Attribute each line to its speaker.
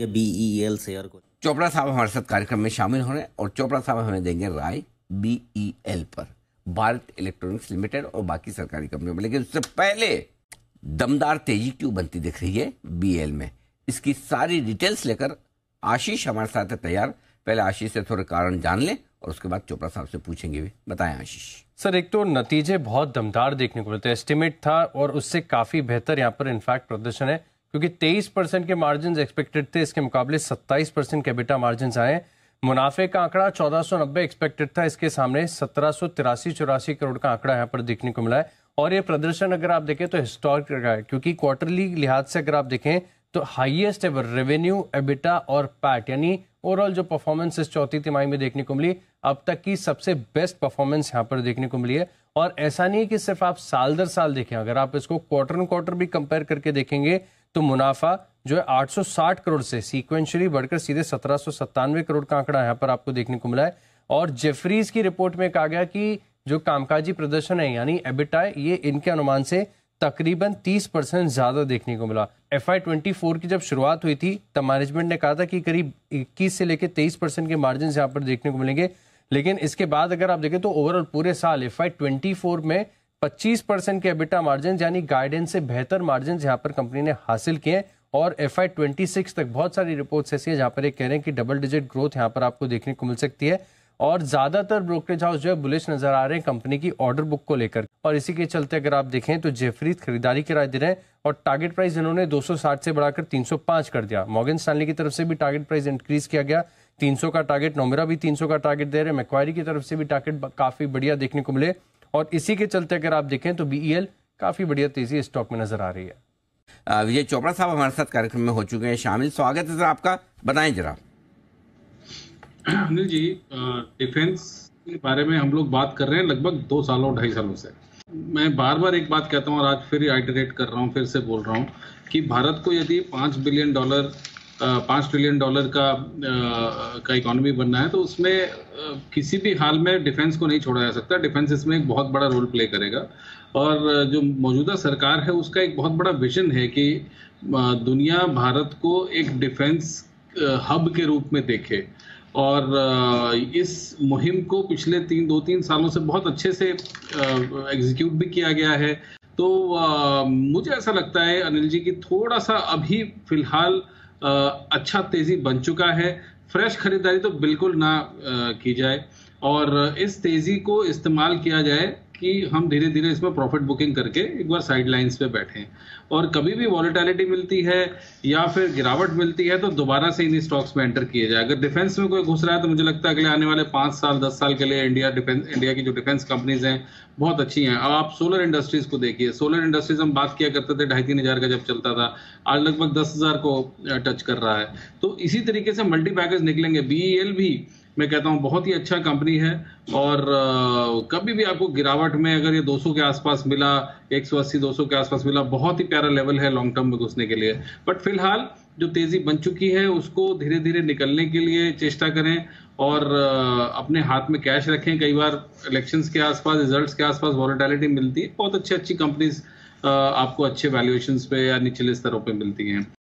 Speaker 1: BEL e और कुछ चोपड़ा साहब हमारे साथ कार्यक्रम में शामिल हो रहे हैं और चोपड़ा साहब हमें देंगे राय बीईएल e पर भारत इलेक्ट्रॉनिक्स लिमिटेड और बाकी सरकारी कंपनियों में लेकिन उससे पहले दमदार तेजी क्यों बनती दिख रही है बीएल e में इसकी सारी डिटेल्स लेकर आशीष हमारे साथ है तैयार पहले आशीष से थोड़े कारण जान लें और उसके बाद चोपड़ा साहब से पूछेंगे भी बताएं आशीष
Speaker 2: सर एक तो नतीजे बहुत दमदार देखने को मिलते एस्टिमेट था और उससे काफ़ी बेहतर यहाँ पर इनफैक्ट प्रदर्शन है क्योंकि 23 परसेंट के मार्जिन एक्सपेक्टेड थे इसके मुकाबले 27 परसेंट कैबिटा मार्जिन आए मुनाफे का आंकड़ा चौदह एक्सपेक्टेड था इसके सामने सत्रह चौरासी करोड़ का आंकड़ा यहाँ पर देखने को मिला है और ये प्रदर्शन अगर आप देखें तो हिस्टोरिक है क्योंकि क्वार्टरली लिहाज से अगर आप देखें तो हाईएस्ट एवर रेवेन्यू एबिटा और पैट यानी ओवरऑल जो परफॉर्मेंस इस चौथी तिमाही में देखने को मिली अब तक की सबसे बेस्ट परफॉर्मेंस यहां पर देखने को मिली है और ऐसा नहीं है कि सिर्फ आप साल दर साल देखें अगर आप इसको क्वार्टर क्वार्टर भी कंपेयर करके देखेंगे तो मुनाफा जो है 860 करोड़ से सीक्वेंशली बढ़कर सीधे सत्रह करोड़ का आंकड़ा यहाँ पर आपको देखने को मिला है और जेफरीज की रिपोर्ट में कहा गया कि जो कामकाजी प्रदर्शन है यानी एबिटा ये इनके अनुमान से तकरीबन 30 परसेंट ज़्यादा देखने को मिला एफ आई की जब शुरुआत हुई थी तब मैनेजमेंट ने कहा था कि करीब 21 से लेकर 23 परसेंट के मार्जिन यहाँ पर देखने को मिलेंगे लेकिन इसके बाद अगर आप देखें तो ओवरऑल पूरे साल एफ आई में 25 परसेंट के एबिटा मार्जिन यानी गाइडेंस से बेहतर मार्जिन यहाँ पर कंपनी ने हासिल किए और एफ आई ट्वेंटी सिक्स तक बहुत सारी रिपोर्ट्स ऐसी हैं जहाँ पर ये कह रहे हैं कि डबल डिजिट ग्रोथ यहाँ पर आपको देखने को मिल सकती है और ज्यादातर ब्रोकरेज हाउस जो है बुलिश नजर आ रहे हैं कंपनी की ऑर्डर बुक को लेकर और इसी के चलते अगर आप देखें तो जेफरीज खरीदारी की राय दे रहे हैं और टारगेट प्राइस इन्होंने 260 से बढ़ाकर 305 कर दिया मॉर्गन स्टैनली की तरफ से भी टारगेट प्राइस इंक्रीज किया गया 300 का टारगेट नोमेरा भी 300 का टारगेट दे रहे हैं मैक्वायरी की तरफ से भी टारगेट काफी बढ़िया देखने को मिले और इसी के चलते अगर आप देखें तो बी e काफ़ी बढ़िया
Speaker 1: तेज़ी स्टॉक में नज़र आ रही है विजय चोपड़ा साहब हमारे साथ कार्यक्रम में हो चुके हैं शामिल स्वागत है सर आपका बताएं जरा
Speaker 3: अनिल जी डिफेंस के बारे में हम लोग बात कर रहे हैं लगभग दो सालों ढाई सालों से मैं बार बार एक बात कहता हूँ और आज फिर आइटरेट कर रहा हूँ फिर से बोल रहा हूँ कि भारत को यदि पाँच बिलियन डॉलर पाँच ट्रिलियन डॉलर का आ, का इकोनॉमी बनना है तो उसमें आ, किसी भी हाल में डिफेंस को नहीं छोड़ा जा सकता डिफेंस इसमें एक बहुत बड़ा रोल प्ले करेगा और जो मौजूदा सरकार है उसका एक बहुत बड़ा विजन है कि दुनिया भारत को एक डिफेंस हब के रूप में देखे और इस मुहिम को पिछले तीन दो तीन सालों से बहुत अच्छे से एग्जीक्यूट भी किया गया है तो मुझे ऐसा लगता है अनिल जी की थोड़ा सा अभी फिलहाल अच्छा तेजी बन चुका है फ्रेश खरीदारी तो बिल्कुल ना की जाए और इस तेजी को इस्तेमाल किया जाए कि हम धीरे धीरे इसमें प्रॉफिट बुकिंग करके एक बार साइड लाइन्स पे बैठे और कभी भी वॉलिटैलिटी मिलती है या फिर गिरावट मिलती है तो दोबारा से इन्हीं स्टॉक्स में एंटर किया जाए अगर डिफेंस में कोई घुस रहा है तो मुझे लगता है अगले आने वाले पाँच साल दस साल के लिए इंडिया डिफेंस इंडिया की जो डिफेंस कंपनीज हैं बहुत अच्छी हैं अब आप सोलर इंडस्ट्रीज को देखिए सोलर इंडस्ट्रीज हम बात किया करते थे ढाई तीन हजार का जब चलता था आज लगभग दस हजार को टच कर रहा है तो इसी तरीके से मल्टी पैकेज निकलेंगे बीईएल e भी मैं कहता हूँ बहुत ही अच्छा कंपनी है और कभी भी आपको गिरावट में अगर ये 200 के आसपास मिला 180 200 के आसपास मिला बहुत ही प्यारा लेवल है लॉन्ग टर्म में घुसने के लिए बट फिलहाल जो तेजी बन चुकी है उसको धीरे धीरे निकलने के लिए चेष्टा करें और अपने हाथ में कैश रखें कई बार इलेक्शंस के आसपास रिजल्ट्स के आसपास वॉलिटैलिटी मिलती है बहुत अच्छी अच्छी कंपनीज आपको अच्छे वैल्यूएशन पे या निचले स्तरों पे मिलती हैं